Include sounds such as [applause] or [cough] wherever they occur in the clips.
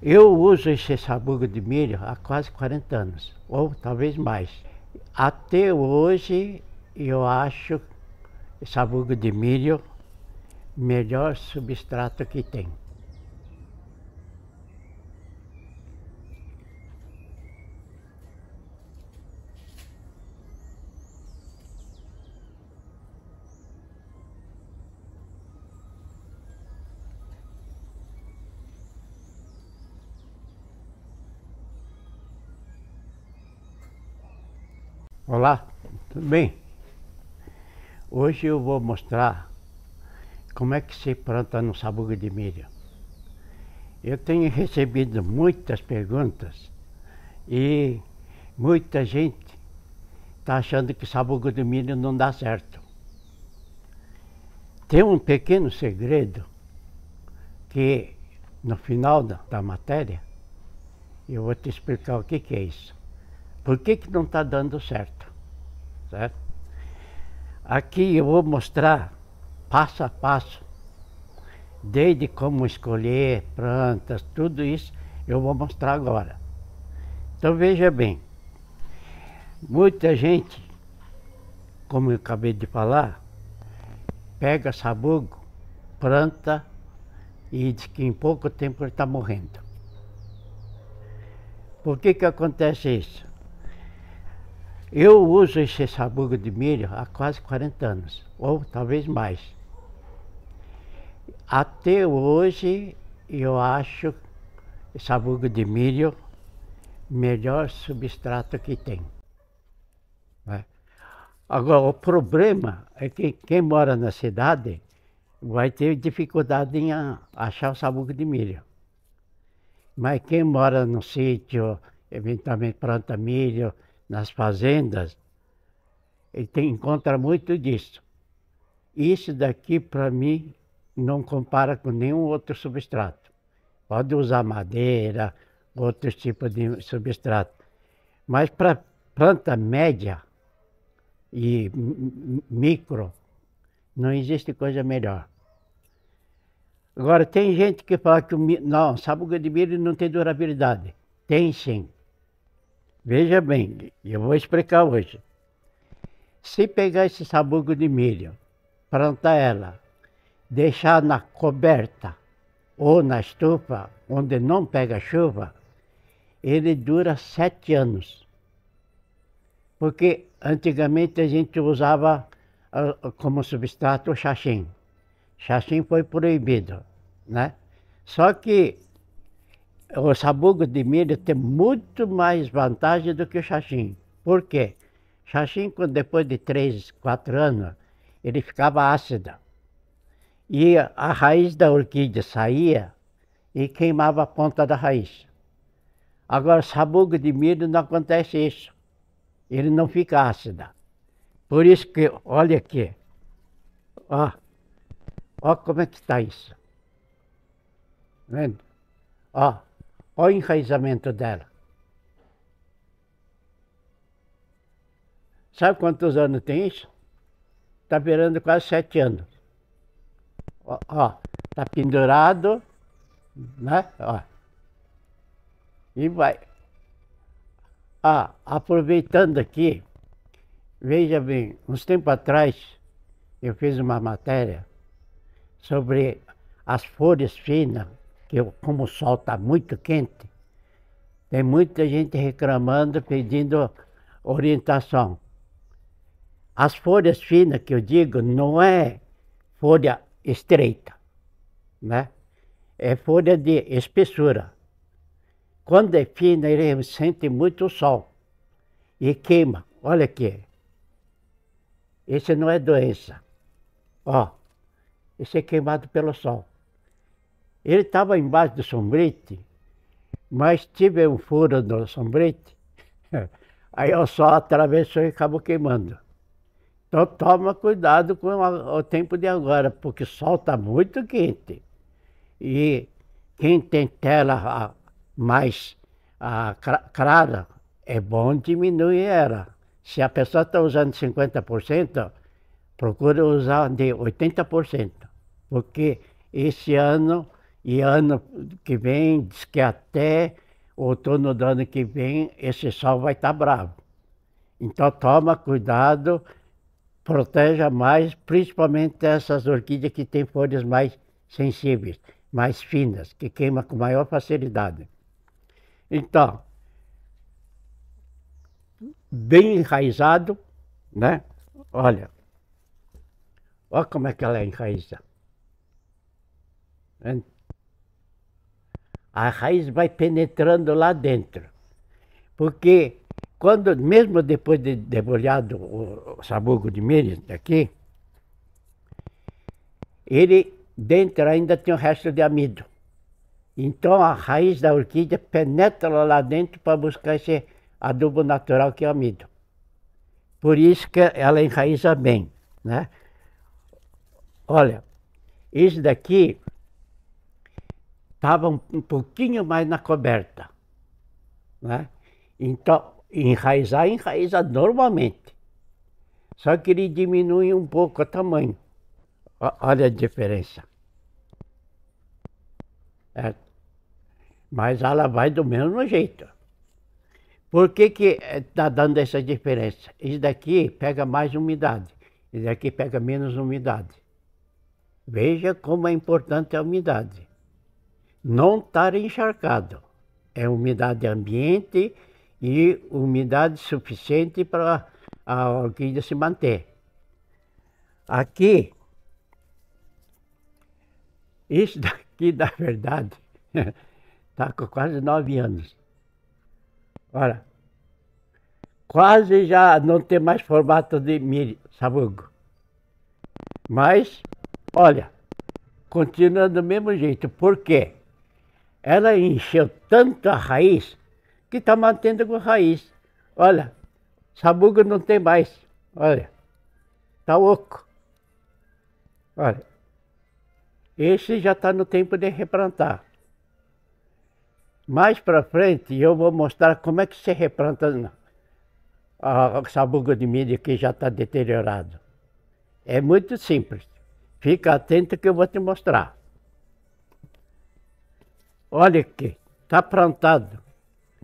Eu uso esse sabugo de milho há quase 40 anos, ou talvez mais. Até hoje, eu acho sabugo de milho melhor substrato que tem. Olá, tudo bem? Hoje eu vou mostrar como é que se planta no sabugo de milho. Eu tenho recebido muitas perguntas e muita gente está achando que sabugo de milho não dá certo. Tem um pequeno segredo que no final da, da matéria eu vou te explicar o que, que é isso. Por que, que não está dando certo? Certo? Aqui eu vou mostrar passo a passo, desde como escolher plantas, tudo isso eu vou mostrar agora. Então veja bem, muita gente, como eu acabei de falar, pega sabugo, planta e diz que em pouco tempo ele está morrendo. Por que que acontece isso? Eu uso esse sabugo de milho há quase 40 anos, ou talvez mais. Até hoje, eu acho sabugo de milho melhor substrato que tem. Né? Agora, o problema é que quem mora na cidade vai ter dificuldade em achar o sabugo de milho. Mas quem mora no sítio, eventualmente planta milho, nas fazendas, ele tem, encontra muito disso. Isso daqui, para mim, não compara com nenhum outro substrato. Pode usar madeira, outros tipos de substrato. Mas para planta média e micro, não existe coisa melhor. Agora, tem gente que fala que o milho, não, sabugo de milho não tem durabilidade. Tem sim. Veja bem, eu vou explicar hoje. Se pegar esse sabugo de milho, plantar ela, deixar na coberta ou na estufa, onde não pega chuva, ele dura sete anos. Porque antigamente a gente usava ah, como substrato o xaxim. Xaxim foi proibido, né? Só que o sabugo de milho tem muito mais vantagem do que o xaxim. Por quê? Xaxim, depois de 3, 4 anos, ele ficava ácido E a raiz da orquídea saía e queimava a ponta da raiz. Agora, sabugo de milho não acontece isso. Ele não fica ácido. Por isso que, olha aqui, ó, ó como é que está isso. Vendo? Ó, Olha o enraizamento dela. Sabe quantos anos tem isso? Está virando quase sete anos. Ó, ó, tá pendurado, né? Ó. E vai. Ah, aproveitando aqui, veja bem, uns tempos atrás eu fiz uma matéria sobre as folhas finas que como o sol está muito quente, tem muita gente reclamando, pedindo orientação. As folhas finas que eu digo não é folha estreita, né? É folha de espessura. Quando é fina, ele sente muito sol e queima. Olha aqui. Esse não é doença. Ó, esse é queimado pelo sol. Ele estava embaixo do sombrete, mas tive um furo no sombrete, [laughs] aí o sol atravessou e acabou queimando. Então toma cuidado com o tempo de agora, porque o sol está muito quente. E quem tem tela mais clara, é bom diminuir ela. Se a pessoa está usando 50%, procura usar de 80%, porque esse ano e ano que vem, diz que até outono do ano que vem, esse sol vai estar tá bravo. Então toma cuidado, proteja mais, principalmente essas orquídeas que têm folhas mais sensíveis, mais finas, que queima com maior facilidade. Então, bem enraizado, né? Olha, olha como é que ela é enraizada a raiz vai penetrando lá dentro. Porque quando, mesmo depois de debulhado o, sabugo de milho daqui, ele dentro ainda tem o resto de amido. Então a raiz da orquídea penetra lá dentro para buscar esse adubo natural que é o amido. Por isso que ela enraiza bem, né? Olha, isso daqui estava um, um, pouquinho mais na coberta. Né? Então, enraizar, enraiza normalmente. Só que ele diminui um pouco o tamanho. O, olha a diferença. Mas ela vai do mesmo jeito. Por que que está eh, dando essa diferença? Esse daqui pega mais umidade, esse daqui pega menos umidade. Veja como é importante a umidade não estar encharcado. É umidade ambiente e umidade suficiente para a orquídea se manter. Aqui, isso [laughs] daqui, na verdade, está [laughs] com quase nove anos. Olha, quase já não tem mais formato de milho, sabugo. Mas, olha, continua do mesmo jeito. Por quê? ela encheu tanta raiz que está mantendo com raiz. Olha, sabugo não tem mais. Olha, está oco. Olha, esse já está no tempo de replantar. Mais para frente eu vou mostrar como é que se replanta a sabugo de milho que já está deteriorado. É muito simples. Fica atento que eu vou te mostrar. Olha aqui, está plantado.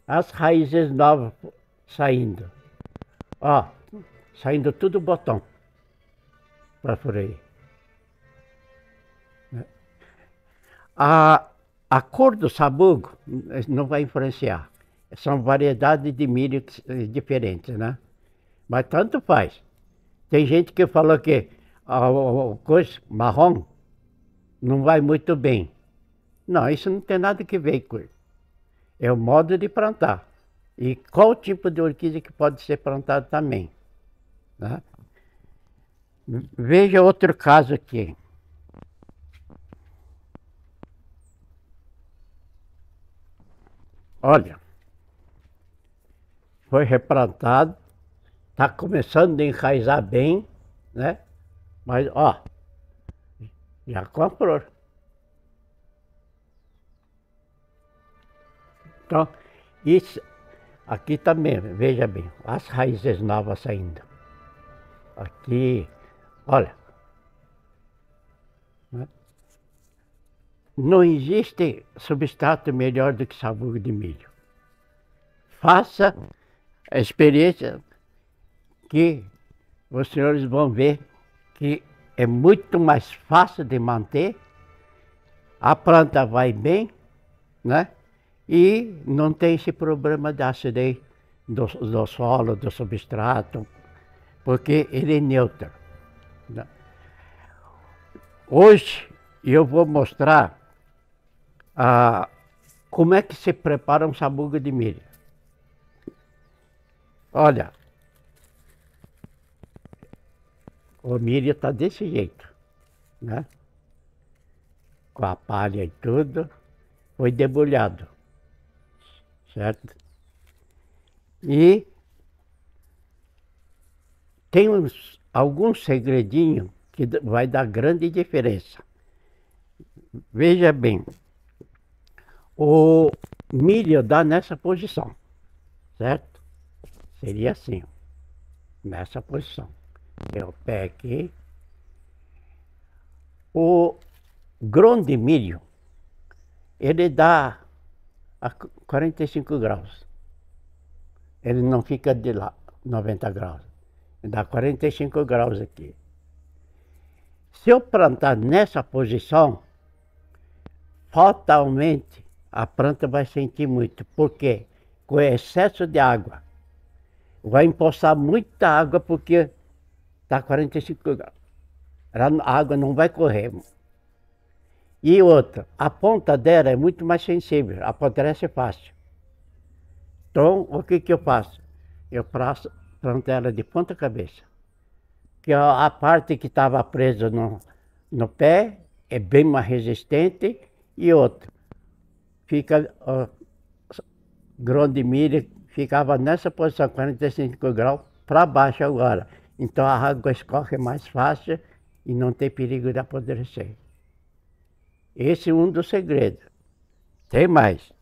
As raízes novas saindo. Ó, saindo tudo botão. Para por aí. Né? A, a cor do sabugo eh, não vai influenciar. São variedades de milho eh, diferentes, né? Mas tanto faz. Tem gente que falou que a, a, a coisa marrom não vai muito bem. Não, isso não tem nada que ver com É o modo de plantar. E qual tipo de orquídea que pode ser plantado também. Né? Veja outro caso aqui. Olha, foi replantado, está começando a enraizar bem, né? Mas, ó, já com a flor. Então, isso aqui também, veja bem, as raízes novas saindo. Aqui, olha. Não existe substrato melhor do que sabugo de milho. Faça a experiência que os senhores vão ver que é muito mais fácil de manter, a planta vai bem, né? E não tem esse problema da acidez do, do solo, do substrato, porque ele é neutro. Né? Hoje eu vou mostrar ah, como é que se prepara um sabugo de milho. Olha, o milho está desse jeito, né? Com a palha e tudo, foi debulhado certo? E tem uns, alguns segredinhos que vai dar grande diferença. Veja bem, o milho dá nessa posição, certo? Seria assim, nessa posição. eu o pé aqui. O grão de milho, ele dá a 45 graus. Ele não fica de lá, 90 graus. Dá 45 graus aqui. Se eu plantar nessa posição, fatalmente a planta vai sentir muito. Por quê? Com excesso de água. Vai empossar muita água porque está 45 graus. A água não vai correr. E outra, a ponta dela é muito mais sensível, a fácil. Então, o que, que eu faço? Eu passo, planto ela de ponta cabeça. Que a, a parte que estava presa no, no pé é bem mais resistente e outra, fica ó, grão de milho ficava nessa posição, 45 graus, para baixo agora. Então a água escorre mais fácil e não tem perigo de apodrecer. Esse é um dos segredos. Tem mais.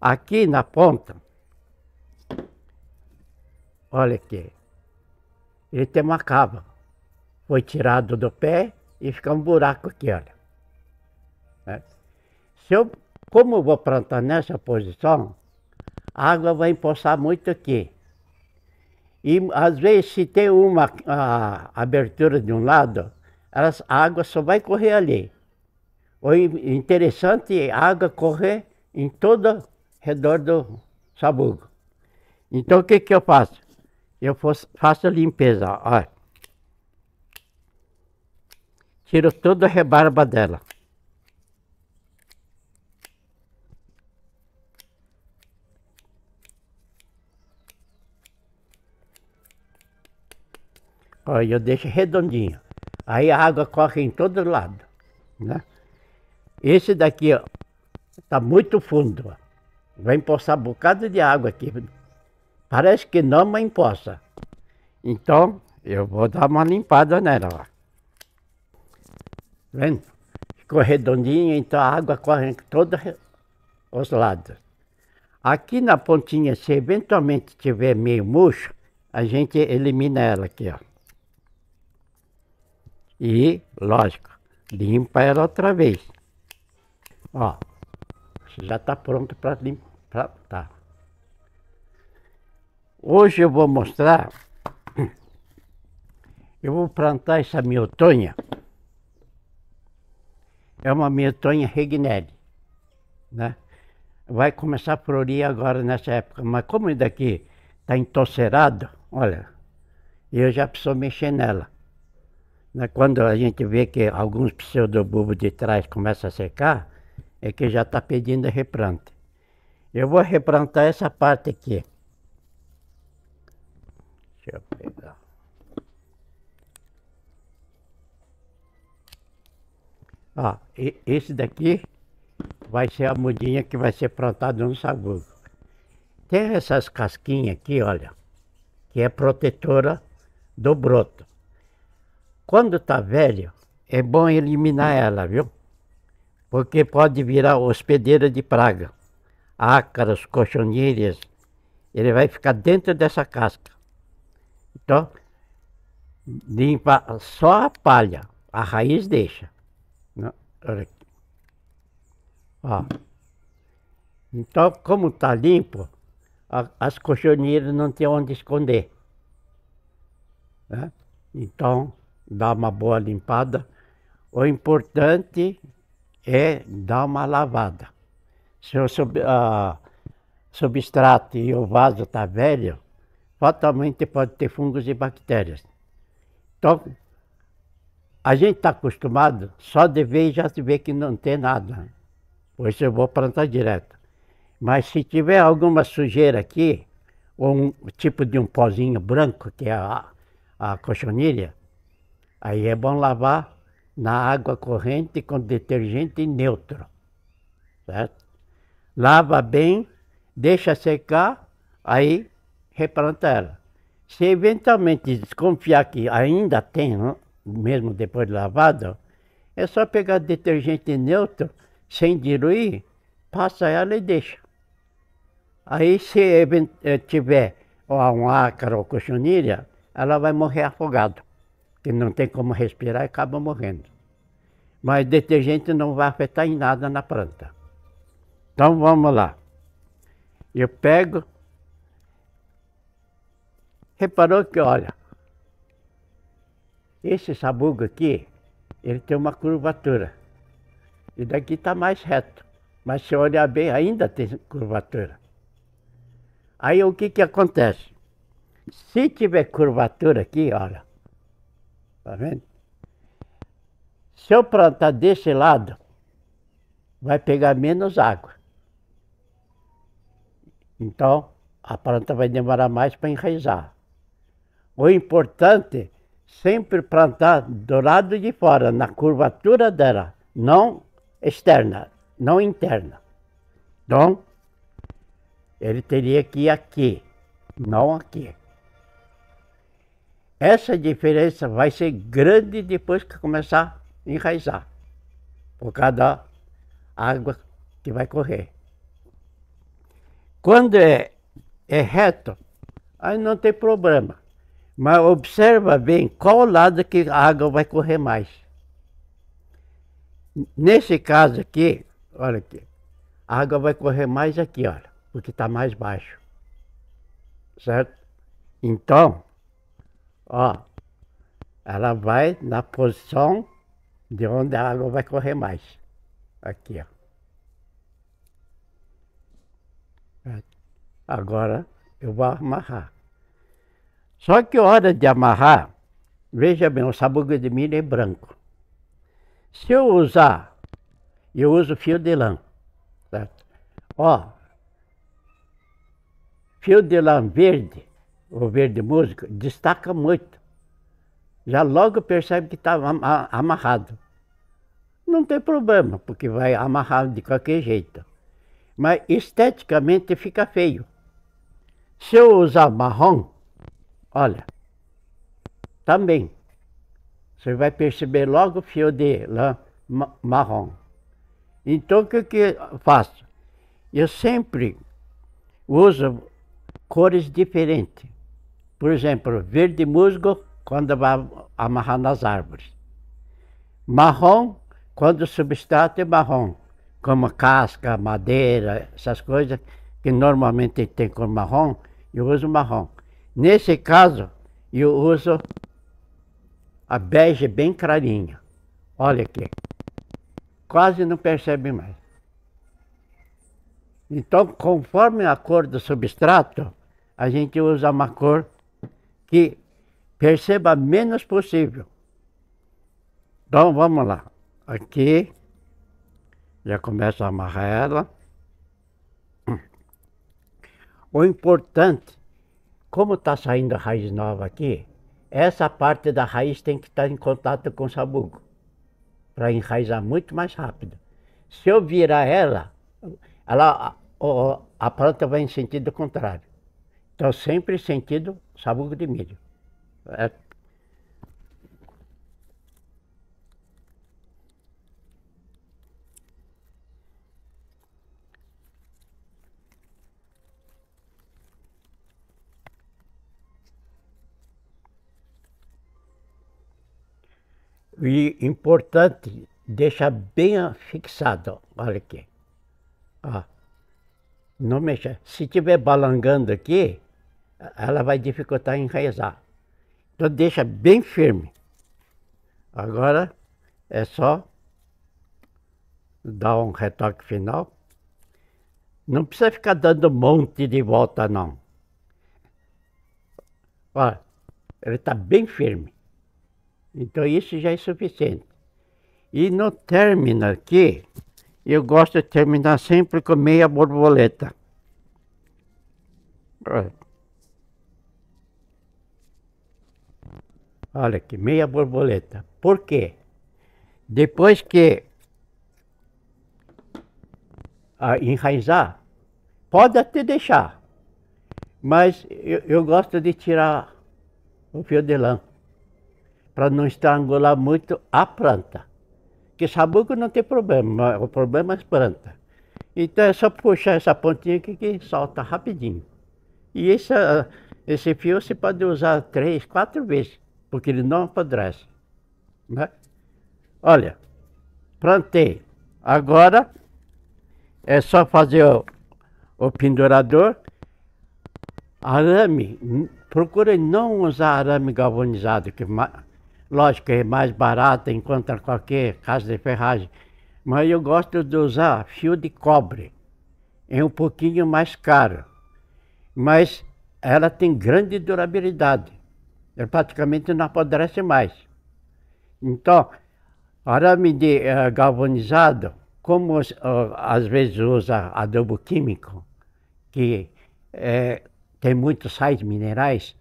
Aqui na ponta, olha aqui, ele tem uma cava. Foi tirado do pé e fica um buraco aqui, olha. É. Se eu, como eu vou plantar nessa posição, a água vai empoçar muito aqui. E às vezes, se tem uma a, ah, abertura de um lado, elas, a água só vai correr ali. Foi interessante a água correr em todo redor do sabugo. Então o que, que eu faço? Eu faço a limpeza, ó. Tiro toda a rebarba dela. Ó, eu deixo redondinho. Aí a água corre em todo lado, né? Esse daqui, ó, tá muito fundo. Ó. Vai empoçar um bocado de água aqui. Parece que não, mas empoça. Então, eu vou dar uma limpada nela, ó. Vendo? Ficou redondinha, então a água corre em todos os lados. Aqui na pontinha, se eventualmente tiver meio murcho, a gente elimina ela aqui, ó. E, lógico, limpa ela outra vez. Ó, já está pronto para limpar. Tá. Hoje eu vou mostrar. [clears throat] Eu vou plantar essa miotonha. É uma miotonha regnelli, né? Vai começar a florir agora nessa época, mas como daqui tá entorcerado, olha, eu já preciso mexer nela. Né? Quando a gente vê que alguns pseudobulbos de trás começam a secar, é que já está pedindo replante. Eu vou replantar essa parte aqui. Deixa eu pegar. Ó, e, esse daqui vai ser a mudinha que vai ser plantada no sabugo. Tem essas casquinhas aqui, olha, que é protetora do broto. Quando tá velho, é bom eliminar ela, viu? porque pode virar hospedeira de praga. Ácaros, cochonilhas, ele vai ficar dentro dessa casca. Então, limpa só a palha, a raiz deixa. olha aqui. Ó. Então, como está limpo, a, as cochonilhas não tem onde esconder. Né? Então, dá uma boa limpada. O importante é dar uma lavada. Se o sub, substrato e o vaso está velho, fatalmente pode ter fungos e bactérias. Então, a gente está acostumado só de ver e já se vê que não tem nada. Por isso eu vou plantar direto. Mas se tiver alguma sujeira aqui, ou um tipo de um pozinho branco, que é a, a cochonilha, aí é bom lavar na água corrente com detergente neutro. Certo? Lava bem, deixa secar, aí replanta ela. Se eventualmente desconfiar que ainda tem, não? Né, mesmo depois de lavado, é só pegar detergente neutro, sem diluir, passa ela e deixa. Aí se eh, tiver um ácaro ou cochonilha, ela vai morrer afogada que não tem como respirar e acaba morrendo. Mas detergente não vai afetar em nada na planta. Então vamos lá. Eu pego. Reparou que, olha, esse sabugo aqui, ele tem uma curvatura. E daqui está mais reto. Mas se olhar bem, ainda tem curvatura. Aí o que, que acontece? Se tiver curvatura aqui, olha, Tá vendo? Se eu plantar desse lado, vai pegar menos água. Então, a planta vai demorar mais para enraizar. O importante sempre plantar do lado de fora, na curvatura dela, não externa, não interna. Então, ele teria que ir aqui, não aqui. Essa diferença vai ser grande depois que começar a enraizar, por causa da água que vai correr. Quando é, é reto, aí não tem problema. Mas observa bem qual lado que a água vai correr mais. Nesse caso aqui, olha aqui, a água vai correr mais aqui, olha, porque está mais baixo. Certo? Então, ó, ela vai na posição de onde a água vai correr mais. Aqui, ó. Agora eu vou amarrar. Só que hora de amarrar, veja bem, o sabugo de milho é branco. Se eu usar, eu uso fio de lã, certo? Ó, fio de lã verde, ouvir de música, destaca muito. Já logo percebe que está amarrado. Não tem problema, porque vai amarrado de qualquer jeito. Mas esteticamente fica feio. Se eu usar marrom, olha, também. Você vai perceber logo o fio de lã marrom. Então o que, que eu faço? Eu sempre uso cores diferentes. Por exemplo, verde musgo, quando vai amarrar nas árvores. Marrom, quando o substrato é marrom, como casca, madeira, essas coisas que normalmente tem cor marrom, eu uso marrom. Nesse caso, eu uso a bege bem clarinha. Olha aqui. Quase não percebe mais. Então, conforme a cor do substrato, a gente usa uma cor que perceba menos possível. Então vamos lá. Aqui, já começa a amarrar ela. O importante, como está saindo a raiz nova aqui, essa parte da raiz tem que estar tá em contato com o sabugo, para enraizar muito mais rápido. Se eu virar ela, ela a, a planta vai em sentido contrário. Então, sempre sentido sabugo de milho. É. E importante, deixa bem fixado, olha aqui. Ó. Não mexa. Se tiver balangando aqui, ela vai dificultar em enraizar. Então deixa bem firme. Agora é só dar um retoque final. Não precisa ficar dando um monte de volta não. Olha, ele está bem firme. Então isso já é suficiente. E no término aqui, eu gosto de terminar sempre com meia borboleta. Olha. Olha aqui, meia borboleta. Por quê? Depois que a ah, enraizar, pode até deixar, mas eu, eu gosto de tirar o fio de lã para não estrangular muito a planta. Que sabugo não tem problema, o problema é as plantas. Então é só puxar essa pontinha aqui que solta rapidinho. E esse, esse fio você pode usar três, quatro vezes porque ele não apodrece. Né? Olha, plantei. Agora é só fazer o, o pendurador. Arame, procure não usar arame galvanizado, que lógico é mais barato, encontra qualquer casa de ferragem. Mas eu gosto de usar fio de cobre, é um pouquinho mais caro. Mas ela tem grande durabilidade. Ele praticamente não apodrece mais. Então, arame de, uh, galvanizado, como uh, às vezes usa adubo químico, que é, tem muitos sais minerais,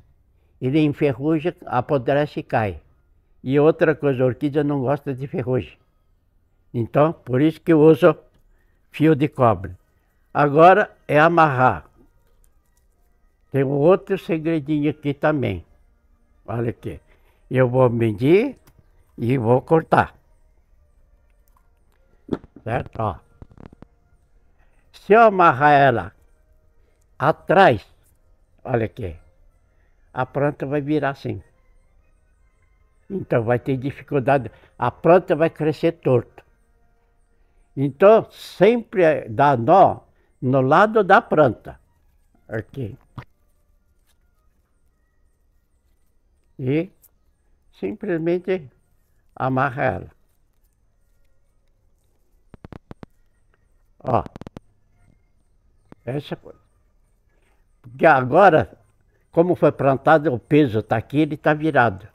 ele enferruja, apodrece e cai. E outra coisa, a orquídea não gosta de ferrugem. Então, por isso que eu uso fio de cobre. Agora é amarrar. Tem um outro segredinho aqui também. Olha aqui. Eu vou medir e vou cortar. Certo? Ó. Se eu amarrar ela atrás, olha aqui, a planta vai virar assim. Então vai ter dificuldade, a planta vai crescer torto. Então sempre dá nó no lado da planta. Aqui. e simplesmente amarra ela. Ó, essa coisa. Porque agora, como foi plantado, o peso está aqui, ele está virado.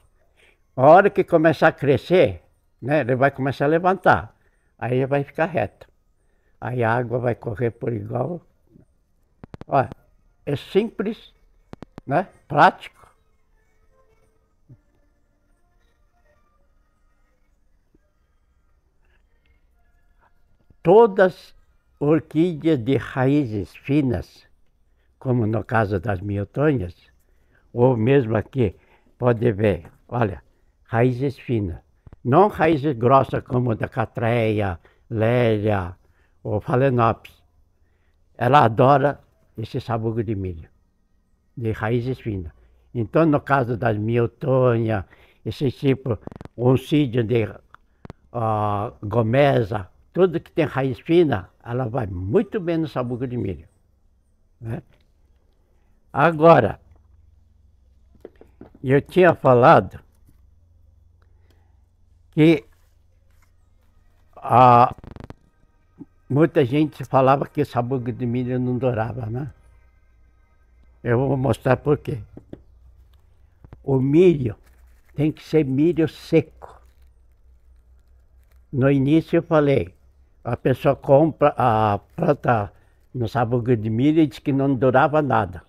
A hora que começar a crescer, né, ele vai começar a levantar. Aí ele vai ficar reto. Aí a água vai correr por igual. Olha, é simples, né, prático todas orquídeas de raízes finas, como no caso das miotonhas, ou mesmo aqui, pode ver, olha, raízes finas. Não raízes grossas como da catreia, lélia ou phalaenopsis. Ela adora esse sabugo de milho, de raízes finas. Então, no caso das miotonhas, esse tipo, oncídio de uh, gomesa, tudo que tem raiz fina, ela vai muito bem no sabugo de milho. Né? Agora, eu tinha falado que a, muita gente falava que o sabugo de milho não dourava, né? Eu vou mostrar por quê. O milho tem que ser milho seco. No início eu falei, a pessoa compra a planta no sabugo de milho e diz que não durava nada.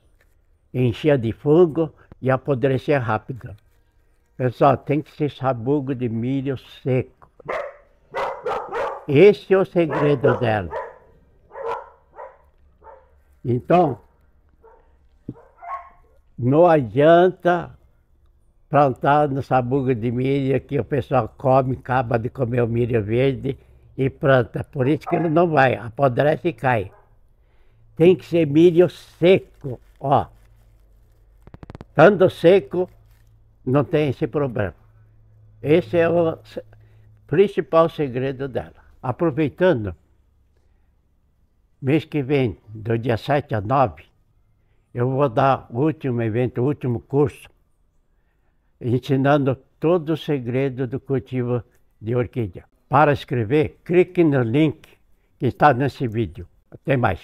Enchia de fungo e apodrecia rápido. Pessoal, tem que ser sabugo de milho seco. Esse é o segredo dela. Então, não adianta plantar no sabugo de milho que o pessoal come, acaba de comer o milho verde e planta. É por isso que ele não vai, apodrece e cai. Tem que ser milho seco, ó. Tanto seco, não tem esse problema. Esse é o principal segredo dela. Aproveitando, mês que vem, do dia 7 a 9, eu vou dar o último evento, o último curso, ensinando todo o segredo do cultivo de orquídea. Para escrever, clique no link que está nesse vídeo. Até mais.